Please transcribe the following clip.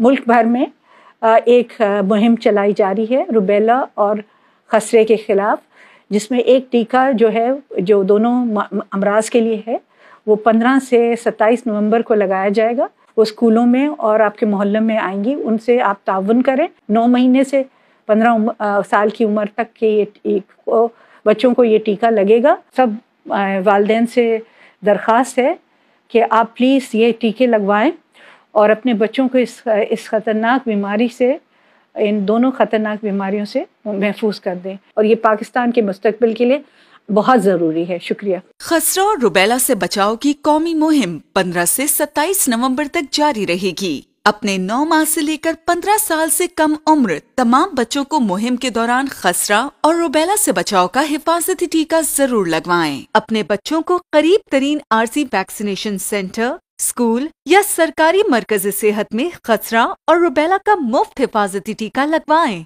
मुल्क भर में एक मुहिम चलाई जा रही है रुबेला और खसरे के ख़िलाफ़ जिसमें एक टीका जो है जो दोनों अमराज के लिए है वो 15 से 27 नवंबर को लगाया जाएगा वो स्कूलों में और आपके मोहल्ले में आएंगी उनसे आप ताउन करें नौ महीने से पंद्रह साल की उम्र तक के ये को, बच्चों को ये टीका लगेगा सब वालदेन से दरख्वास्त है कि आप प्लीज़ ये टीके लगवाएं और अपने बच्चों को इस इस ख़तरनाक बीमारी से इन दोनों ख़तरनाक बीमारियों से महफूज कर दें और ये पाकिस्तान के मुस्तबिल के लिए बहुत जरूरी है शुक्रिया खसरा और रुबेला से बचाव की कौमी मुहिम 15 से 27 नवंबर तक जारी रहेगी अपने नौ माह से लेकर 15 साल से कम उम्र तमाम बच्चों को मुहिम के दौरान खसरा और रुबेला से बचाव का हिफाजती टीका जरूर लगवाएं। अपने बच्चों को करीब तरीन आरसी वैक्सीनेशन सेंटर स्कूल या सरकारी मरकज सेहत में खसरा और रुबेला का मुफ्त हिफाजती टीका लगवाएं